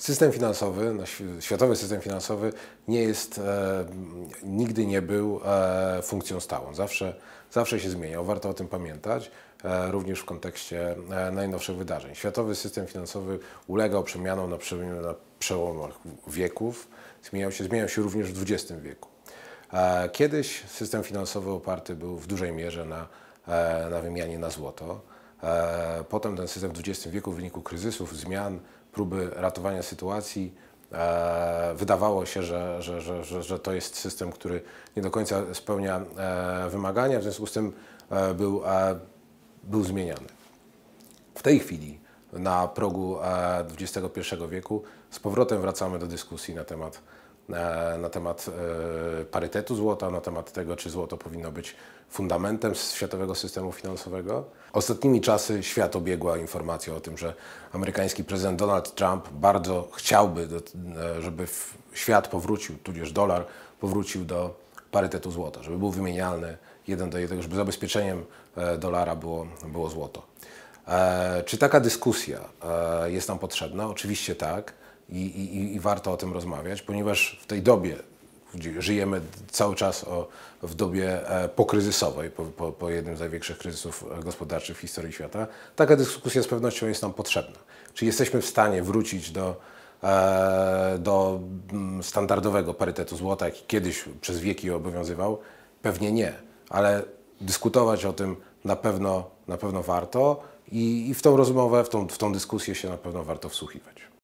System finansowy, światowy system finansowy nie jest, e, nigdy nie był e, funkcją stałą. Zawsze, zawsze się zmieniał, warto o tym pamiętać, e, również w kontekście e, najnowszych wydarzeń. Światowy system finansowy ulegał przemianom na, na przełomach wieków, zmieniał się, zmieniał się również w XX wieku. E, kiedyś system finansowy oparty był w dużej mierze na, e, na wymianie na złoto. E, potem ten system w XX wieku w wyniku kryzysów, zmian, próby ratowania sytuacji e, wydawało się, że, że, że, że, to jest system, który nie do końca spełnia e, wymagania, w związku z tym był, był zmieniany. W tej chwili na progu XXI wieku z powrotem wracamy do dyskusji na temat E, na temat e, parytetu złota, na temat tego, czy złoto powinno być fundamentem światowego systemu finansowego. Ostatnimi czasy świat obiegła informacja o tym, że amerykański prezydent Donald Trump bardzo chciałby, e, żeby świat powrócił, tudzież dolar powrócił do parytetu złota, żeby był wymienialny jeden do jednego, żeby zabezpieczeniem dolara było, było złoto. Czy taka dyskusja jest nam potrzebna? Oczywiście tak i, i, i warto o tym rozmawiać, ponieważ w tej dobie żyjemy cały czas o, w dobie e, pokryzysowej, po, po, po, jednym z największych kryzysów e, gospodarczych w historii świata, taka dyskusja z pewnością jest nam potrzebna. Czy jesteśmy w stanie wrócić do, e, do mm, standardowego parytetu złota, jaki kiedyś przez wieki obowiązywał? Pewnie nie, ale dyskutować o tym na pewno, na pewno warto i, i w tą rozmowę, w tą, w tą dyskusję się na pewno warto wsłuchiwać.